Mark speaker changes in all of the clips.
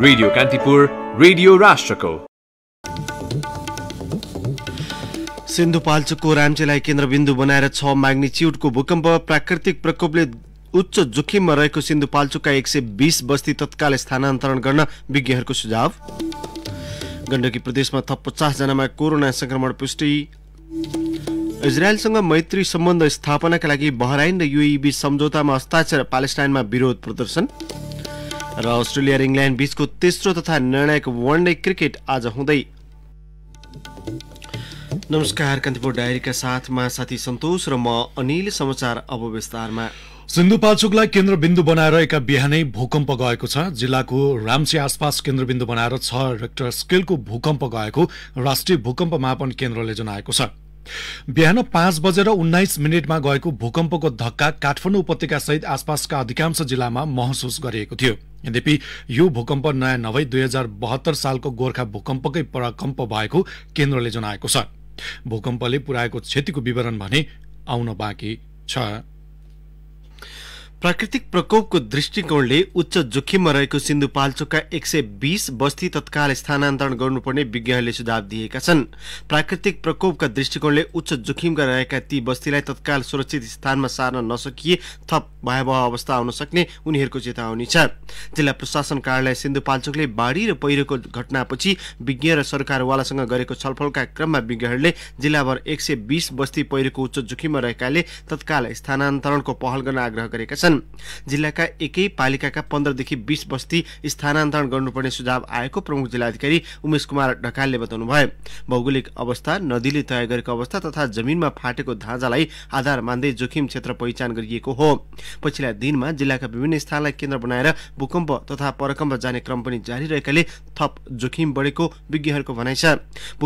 Speaker 1: radio Kantipur radio राष्ट्रको
Speaker 2: सिन्धुपाल्चोकको राम्चेलाई केन्द्रबिन्दु बनाएर छ माग्ने भूकम्प प्राकृतिक प्रकोपले उच्च जोखिममा रहेको सिन्धुपाल्चोकका एक सय बिस बस्ती तत्काल स्थानान्तरण गर्न विज्ञहरूको सुझाव गण्डकी प्रदेशमा थप पचासजनामा कोरोना संक्रमण पुष्टि इजरायलसँग मैत्री सम्बन्ध स्थापनाका लागि बहराइन र युईबी सम्झौतामा हस्ताक्षर पालेस्टाइनमा विरोध प्रदर्शन र अस्ट्रेलिया र इङ्ल्यान्ड बीचको तेस्रो तथा निर्णायक वनडे क्रिकेट आज हुँदै नमस्कार कान्तिपुर डायरीका साथमा साथी सन्तोष र म अनिल समाचार अब विस्तारमा
Speaker 1: सिन्धुपाल्चोकलाई केन्द्रबिन्दु बनाएर एका बिहानै भूकम्प गएको छ जिल्लाको राम्ची आसपास केन्द्रबिन्दु बनाएर छ रेक्टर स्केलको भूकम्प गएको राष्ट्रिय भूकम्प मापन केन्द्रले जनाएको छ बिहान पाँच बजेर उन्नाइस मिनटमा गएको भूकम्पको धक्का काठमाडौँ उपत्यकासहित आसपासका अधिकांश जिल्लामा महसुस गरिएको थियो यद्यपि यो भूकम्प नयाँ नभई दुई हजार बहत्तर सालको गोर्खा भूकम्पकै प्रकम्प भएको केन्द्रले जनाएको छ भूकम्पले पुर्याएको क्षतिको विवरण भने आउन बाँकी छ
Speaker 2: प्राकृतिक प्रकोपको दृष्टिकोणले उच्च जोखिममा रहेको सिन्धुपाल्चोकका एक सय बिस बस्ती तत्काल स्थानान्तरण गर्नुपर्ने विज्ञहरूले सुझाव दिएका छन् प्राकृतिक प्रकोपका दृष्टिकोणले उच्च जोखिमका रहेका ती बस्तीलाई तत्काल सुरक्षित स्थानमा सार्न नसकिए थप भयावह अवस्था आउन सक्ने उनीहरूको चेतावनी छ जिल्ला प्रशासन कार्यालय सिन्धुपाल्चोकले बाढी र पहिरोको घटनापछि विज्ञ र सरकारवालासँग गरेको छलफलका क्रममा विज्ञहरूले जिल्लाभर एक सय बीस बस्ती पहिरोको उच्च जोखिममा रहेकाले तत्काल स्थानान्तरणको पहल गर्न आग्रह गरेका छन् छन् जिल्लाका एकै पालिकाका पन्ध्रदेखि बिस बस्ती स्थानान्तरण गर्नुपर्ने सुझाव आएको प्रमुख जिल्लाधिकारी उमेश कुमार ढकालले भयो भौगोलिक अवस्था नदीले तय गरेको अवस्था तथा जमिनमा फाटेको धाँजालाई आधार मान्दै जोखिम क्षेत्र पहिचान गरिएको हो पछिल्ला दिनमा जिल्लाका विभिन्न स्थानलाई केन्द्र बनाएर भूकम्प तथा परकम्प जाने क्रम पनि जारी रहेकाले थप जोखिम बढेको विज्ञहरूको भनाइ छ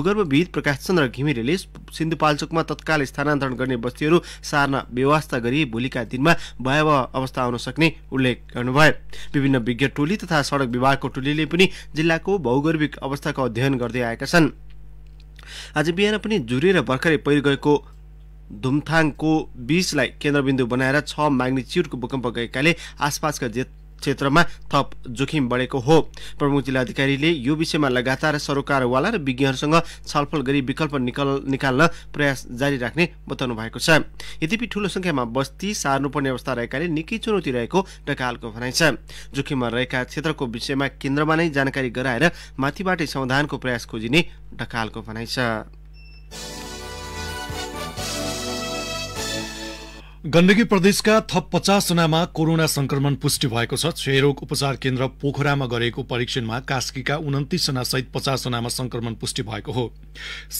Speaker 2: भूगर्भविद प्रकाश चन्द्र घिमिरेले सिन्धुपाल्चोकमा तत्काल स्थानान्तरण गर्ने बस्तीहरू सार्न व्यवस्था गरी भोलिका दिनमा भयावह अवस्था आउन सक्ने उल्लेख गर्नुभयो विभिन्न विज्ञ टोली तथा सडक विभागको टोलीले पनि जिल्लाको भौगर्भिक अवस्थाको अध्ययन गर्दै आएका छन् आज बिहान पनि झुरेर भर्खरै पहिरो गएको धुमथाङको बिचलाई केन्द्रबिन्दु बनाएर छ म्याग्निच्युडको भूकम्प गएकाले आसपासका क्षेत्रमा थप जोखिम बढेको हो प्रमुख जिल्लाधिकारीले यो विषयमा लगातार सरोकारवाला र विज्ञहरूसँग छलफल गरी विकल्प निकल निकाल्न प्रयास जारी राख्ने बताउनु भएको छ यद्यपि ठूलो संख्यामा बस्ती सार्नुपर्ने अवस्था रहेकाले निकै चुनौती रहेको ढकालको भनाइ छ जोखिममा रहेका क्षेत्रको विषयमा केन्द्रमा नै जानकारी गराएर माथिबाटै समाधानको प्रयास खोजिने ढकालको भनाइ छ
Speaker 1: गण्डकी प्रदेशका थप पचासजनामा कोरोना संक्रमण पुष्टि भएको छ क्षयरोग उपचार केन्द्र पोखरामा गरेको परीक्षणमा कास्कीका सहित पचासजनामा संक्रमण पुष्टि भएको हो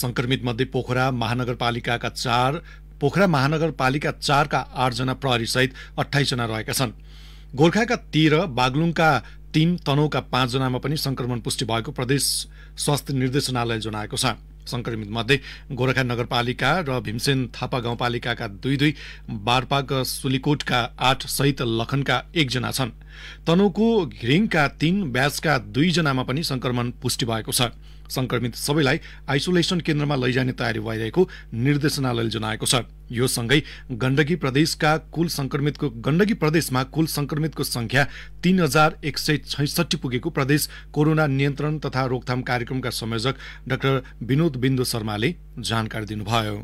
Speaker 1: संक्रमित मध्ये पोखरा महानगरपालिकाका चार पोखरा महानगरपालिका चारका आठजना प्रहरीसहित अठाइसजना रहेका छन् गोर्खाका तेह्र बागलुङका तीन तनौका पाँचजनामा पनि संक्रमण पुष्टि भएको प्रदेश स्वास्थ्य निर्देशनालयले जनाएको छ संक्रमित मध्ये गोरखा नगरपालिका र भीमसेन थापा गाउँपालिकाका दुई दुई बारपाक सुलिकोटका आठ सहित लखनका एकजना छन् तनहुको घिरिङका तीन ब्याचका दुईजनामा पनि संक्रमण पुष्टि भएको छ संक्रमित सबैलाई आइसोलेसन केन्द्रमा लैजाने तयारी भइरहेको निर्देशनालयले जनाएको छ यो सँगै गण्डकी प्रदेशका कुल संक्रमितको गण्डकी प्रदेशमा कुल संक्रमितको संख्या तीन हजार एक सय छैसठी पुगेको प्रदेश कोरोना नियन्त्रण तथा रोकथाम कार्यक्रमका संयोजक डाक्टर विनोद बिन्दु शर्माले
Speaker 2: जानकारी दिनुभयो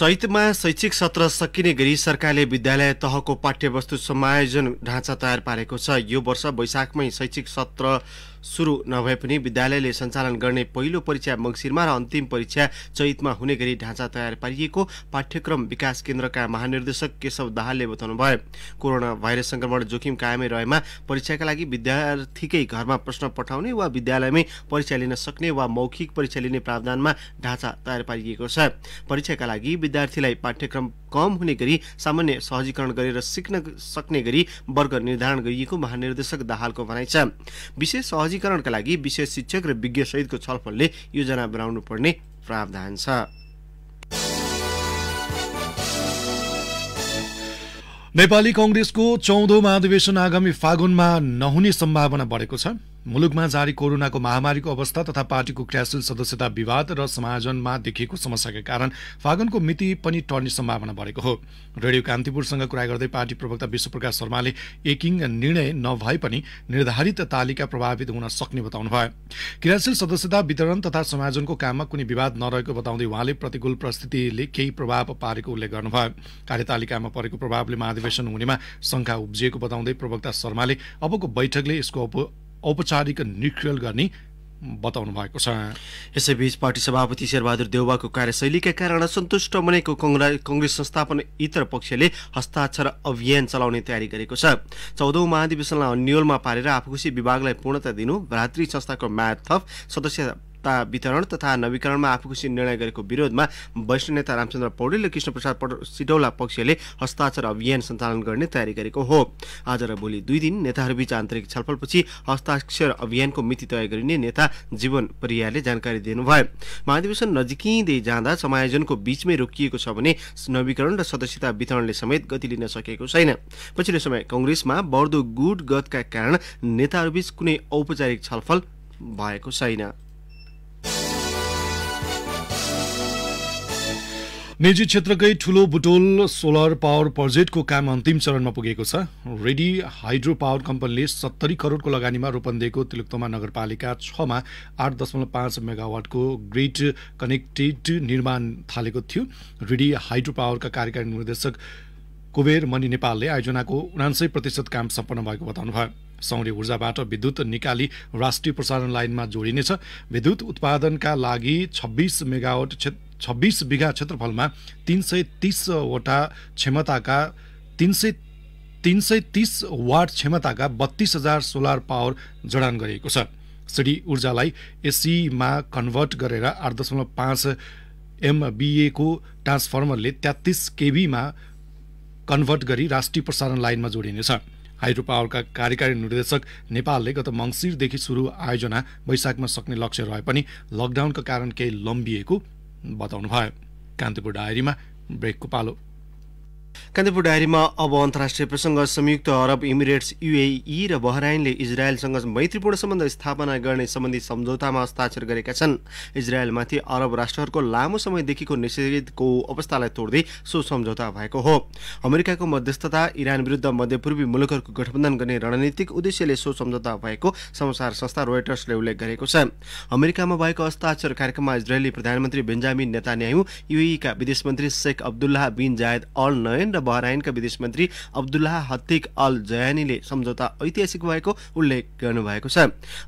Speaker 2: चैतमा शैक्षिक सत्र सकिने गरी सरकारले विद्यालय तहको पाठ्यवस्तु समायोजन ढाँचा तयार पारेको छ यो वर्ष वैशाखमै शैक्षिक सत्र सुरु नभए पनि विद्यालयले सञ्चालन गर्ने पहिलो परीक्षा मङ्सिरमा र अन्तिम परीक्षा चैतमा हुने गरी ढाँचा तयार पारिएको पाठ्यक्रम विकास केन्द्रका महानिर्देशक केशव दाहालले बताउनुभयो कोरोना भाइरस संक्रमण जोखिम कायमै रहेमा परीक्षाका लागि विद्यार्थीकै घरमा प्रश्न पठाउने वा विद्यालयमै परीक्षा लिन सक्ने वा मौखिक परीक्षा लिने प्रावधानमा ढाँचा तयार पारिएको छ परीक्षाका लागि विद्यार्थीलाई पाठ्यक्रम कम हुने गरी सामान्य सहजीकरण गरेर सिक्न सक्ने गरी वर्ग निर्धारण गरिएको महानिर्देशक दाहालको भनाइ छ विशेष सहजीकरणका लागि विशेष शिक्षक र विज्ञ सहितको छलफलले योजना बनाउनु पर्ने प्रावधान छ
Speaker 1: नेपाली कङ्ग्रेसको चौधौँ महाधिवेशन आगामी फागुनमा नहुने सम्भावना बढेको छ मुलुकमा जारी कोरोनाको महामारीको अवस्था तथा पार्टीको क्रियाशील सदस्यता विवाद र समायोजनमा देखिएको समस्याका कारण फागुनको मिति पनि टर्ने सम्भावना बढेको हो रेडियो कान्तिपुरसँग कुरा गर्दै पार्टी प्रवक्ता विश्वप्रकाश शर्माले एकिङ निर्णय नभए पनि निर्धारित तालिका प्रभावित हुन सक्ने बताउनुभयो क्रियाशील सदस्यता वितरण तथा समायोजनको काममा कुनै विवाद नरहेको बताउँदै उहाँले प्रतिकूल परिस्थितिले केही प्रभाव पारेको उल्लेख गर्नुभयो कार्यतालिकामा परेको प्रभावले महाधिवेशन हुनेमा शङ्का उब्जिएको बताउँदै प्रवक्ता शर्माले अबको बैठकले यसको औपचारिक निक्रियल गर्ने
Speaker 2: बताउनु भएको छ यसैबीच पार्टी सभापति शेरबहादुर देउवाको कार्यशैलीका कारण सन्तुष्ट बनेको कङ्ग्रेस संस्थापन इतर पक्षले हस्ताक्षर अभियान चलाउने तयारी गरेको छ चौधौँ महाधिवेशनलाई अन्यलमा पारेर आफूखुसी विभागलाई पूर्णता दिनु भ्रातृ संस्थाको म्याथ थप सदस्य सत्ता वितरण तथा नवीकरणमा खुसी निर्णय गरेको विरोधमा वरिष्ठ नेता रामचन्द्र पौडेल र कृष्णप्रसाद सिडौला पक्षले हस्ताक्षर अभियान सञ्चालन गर्ने तयारी गरेको हो आज र भोलि दुई दिन नेताहरूबीच आन्तरिक छलफलपछि हस्ताक्षर अभियानको मिति तय गरिने नेता जीवन परियारले जानकारी दिनुभयो महाधिवेशन नजिकै जाँदा समायोजनको बीचमै रोकिएको छ भने नवीकरण र सदस्यता वितरणले समेत गति लिन सकेको छैन पछिल्लो समय कङ्ग्रेसमा बढ्दो गुट गतका कारण नेताहरूबीच कुनै औपचारिक छलफल भएको छैन
Speaker 1: निजी क्षेत्रकै ठुलो बुटोल सोलर पावर प्रोजेक्टको काम अन्तिम चरणमा पुगेको छ रेडी हाइड्रो पावर कम्पनीले सत्तरी करोडको लगानीमा दिएको तिलुक्तोमा नगरपालिका छमा आठ दशमलव पाँच मेगावाटको ग्रिड कनेक्टेड निर्माण थालेको थियो रेडी हाइड्रो पावरका कार्यकारी निर्देशक कुबेर मणि नेपालले आयोजनाको उनान्सय प्रतिशत काम सम्पन्न भएको बताउनुभयो सौर्य ऊर्जाबाट विद्युत निकाली राष्ट्रिय प्रसारण लाइनमा जोडिनेछ विद्युत उत्पादनका लागि छब्बिस मेगावट छब्बिस बिघा क्षेत्रफलमा तिन सय तिसवटा क्षमताका तिन सय तिन सय तिस वाट क्षमताका बत्तिस हजार सोलर पावर जडान गरिएको छ सिडी ऊर्जालाई एसीमा कन्भर्ट गरेर आठ दशमलव पाँच एमबिएको ट्रान्सफर्मरले तेत्तिस केबीमा कन्भर्ट गरी राष्ट्रिय प्रसारण लाइनमा जोडिनेछ हाइड्रो पावरका कार्यकारी निर्देशक नेपालले गत मङ्सिरदेखि सुरु आयोजना वैशाखमा सक्ने लक्ष्य रहे पनि लकडाउनका कारण केही लम्बिएको बताउनुभयो कान्तिपुर
Speaker 2: डायरीमा ब्रेकको पालो कान्तिपुर डायरीमा अब अन्तर्राष्ट्रिय प्रसङ्ग संयुक्त अरब इमिरेट्स युएई र बहराइनले इजरायलसँग मैत्रीपूर्ण सम्बन्ध स्थापना गर्ने सम्बन्धी सम्झौतामा हस्ताक्षर गरेका छन् इजरायलमाथि अरब राष्ट्रहरूको लामो समयदेखिको निषेधको अवस्थालाई तोड्दै सो सम्झौता भएको हो अमेरिकाको मध्यस्थता इरान विरुद्ध मध्यपूर्वी मुलुकहरूको गठबन्धन गर्ने रणनीतिक उद्देश्यले सो सम्झौता भएको समाचार संस्था रोयटर्सले उल्लेख गरेको छ अमेरिकामा भएको हस्ताक्षर कार्यक्रममा इजरायली प्रधानमन्त्री बेन्जामिन नेतान्याहु युएईका विदेश मन्त्री शेख अब्दुल्लाह बिन जायद अल नयन बहरेन र बहरइनका विदेश मन्त्री अब्दुल्लाह हत्तिक अल जयानीले सम्झौता ऐतिहासिक भएको उल्लेख गर्नुभएको छ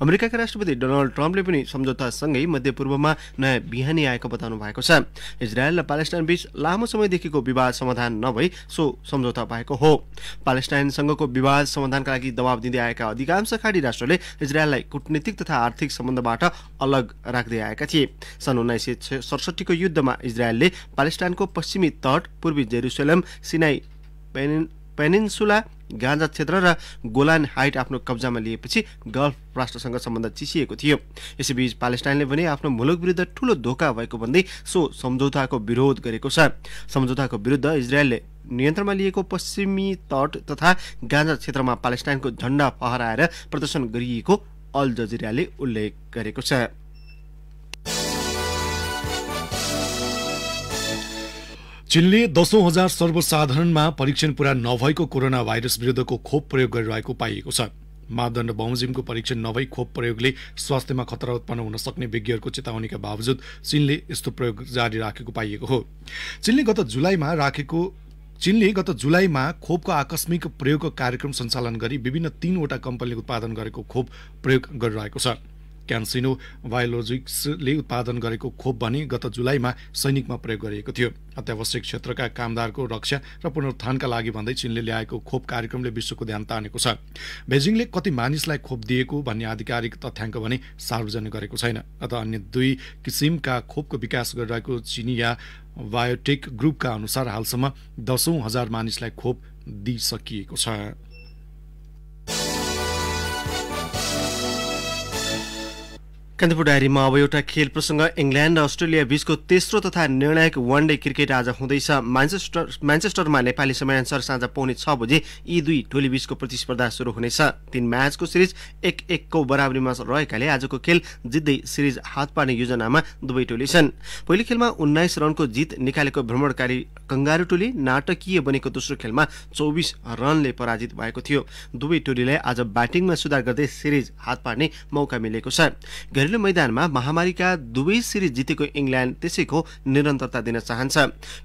Speaker 2: अमेरिकाका राष्ट्रपति डोनाल्ड ट्रम्पले पनि सम्झौतासँगै मध्यपूर्वमा नयाँ बिहानी आएको बताउनु भएको छ इजरायल र प्यालेस्टाइन बीच लामो समयदेखिको विवाद समाधान नभई सो सम्झौता भएको हो प्यालेस्टाइनसँगको विवाद समाधानका लागि दबाव दिँदै आएका अधिकांश खाडी राष्ट्रले इजरायललाई कूटनीतिक तथा आर्थिक सम्बन्धबाट अलग राख्दै आएका थिए सन् उन्नाइस सय सडसठीको युद्धमा इजरायलले प्यालेस्टाइनको पश्चिमी तट पूर्वी जेरुसलेम सिनाई पेनिन पेनिन्सुला गाँजा क्षेत्र र गोलान हाइट आफ्नो कब्जामा लिएपछि गल्फ राष्ट्रसँग सम्बन्ध चिसिएको थियो यसैबीच प्यालेस्टाइनले भने आफ्नो मुलुक विरुद्ध ठूलो धोका भएको भन्दै सो सम्झौताको विरोध गरेको छ सम्झौताको विरुद्ध इजरायलले नियन्त्रणमा लिएको पश्चिमी तट तथा गाँजा क्षेत्रमा प्यालेस्टाइनको झण्डा फहराएर प्रदर्शन गरिएको अल जजिराले उल्लेख गरेको छ
Speaker 1: चीनले दसौँ हजार सर्वसाधारणमा परीक्षण पूरा नभएको कोरोना भाइरस विरुद्धको खोप प्रयोग गरिरहेको पाइएको छ मापदण्ड बमोजिमको परीक्षण नभई खोप प्रयोगले स्वास्थ्यमा खतरा उत्पन्न हुन सक्ने विज्ञहरूको चेतावनीका बावजुद चीनले यस्तो प्रयोग जारी राखेको पाइएको हो चीनले गत जुलाईमा राखेको चीनले गत जुलाईमा खोपको आकस्मिक प्रयोगको कार्यक्रम सञ्चालन गरी विभिन्न तीनवटा कम्पनीले उत्पादन गरेको खोप प्रयोग गरिरहेको छ क्यान्सिनो बायोलोजिक्सले उत्पादन गरेको खोप भने गत जुलाईमा सैनिकमा प्रयोग गरिएको थियो अत्यावश्यक क्षेत्रका कामदारको रक्षा र पुनरुत्थानका लागि भन्दै चीनले ल्याएको खोप कार्यक्रमले विश्वको ध्यान तानेको छ बेजिङले कति मानिसलाई खोप दिएको भन्ने आधिकारिक तथ्याङ्क भने सार्वजनिक गरेको छैन अत अन्य दुई किसिमका खोपको विकास गरिरहेको चिनिया बायोटेक ग्रुपका अनुसार हालसम्म दसौँ हजार मानिसलाई खोप दिइसकिएको छ
Speaker 2: कान्तिपुर डायरीमा अब एउटा खेल प्रसङ्ग इङ्ल्यान्ड र अस्ट्रेलिया बीचको तेस्रो तथा निर्णायक डे क्रिकेट आज हुँदैछ म्यान्चेस्टर म्यान्चेस्टरमा नेपाली समयअनुसार साँझ पाउने छ बजे यी दुई टोली बीचको प्रतिस्पर्धा सुरु हुनेछ तीन म्याचको सिरिज एक एकको बराबरीमा रहेकाले आजको खेल जित्दै सिरिज हात पार्ने योजनामा दुवै टोली छन् पहिलो खेलमा उन्नाइस रनको जित निकालेको भ्रमणकारी कङ्गारू टोली नाटकीय बनेको दोस्रो खेलमा चौबिस रनले पराजित भएको थियो दुवै टोलीलाई आज ब्याटिङमा सुधार गर्दै सिरिज हात पार्ने मौका मिलेको छ घरेलु मैदानमा महामारीका दुवै सिरिज जितेको इङ्ल्यान्ड त्यसैको निरन्तरता दिन चाहन्छ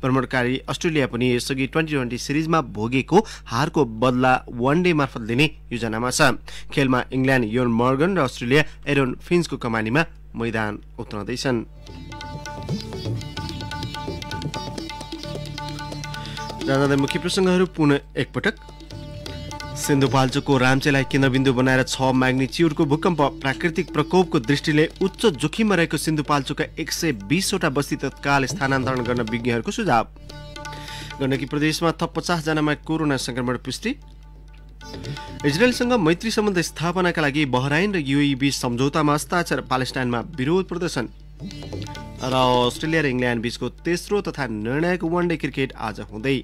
Speaker 2: भ्रमणकारी अस्ट्रेलिया पनि यसअघि ट्वेन्टी ट्वेन्टी सिरिजमा भोगेको हारको बदला वान डे मार्फत लिने योजनामा छ खेलमा इङ्ल्यान्ड योन मर्गन र अस्ट्रेलिया एरोन फिन्सको कमानीमा मैदान उत्रदैछन् जाँदा मुख्य प्रसङ्गहरू पुनः एकपटक सिन्धुपाल्चोकको रामचेलाई केन्द्रबिन्दु बनाएर छ चिउरको भूकम्प प्राकृतिक प्रकोपको दृष्टिले उच्च जोखिममा रहेको सिन्धुपाल्चोकका एक सय बिसवटा बस्ती तत्काल स्थानान्तरण गर्न विज्ञहरूको सुझाव गण्डकी प्रदेशमा थप पचासजनामा कोरोना संक्रमण पुष्टि इजरायलसँग मैत्री सम्बन्ध स्थापनाका लागि बहराइन र बीच सम्झौतामा हस्ताक्षर पालेस्टाइनमा विरोध प्रदर्शन र अस्ट्रेलिया र इङ्ल्यान्ड बीचको तेस्रो तथा निर्णायक वनडे क्रिकेट आज हुँदै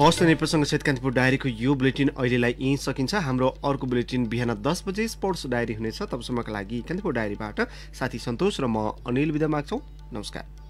Speaker 2: हस्त नेप्रसँग सेत कान्तिपुर डायरीको यो बुलेटिन अहिलेलाई यहीँ सकिन्छ हाम्रो अर्को बुलेटिन बिहान दस बजे स्पोर्ट्स डायरी हुनेछ तबसम्मका लागि कान्तिपुर डायरीबाट साथी सन्तोष र म अनिल विदा माग्छौँ नमस्कार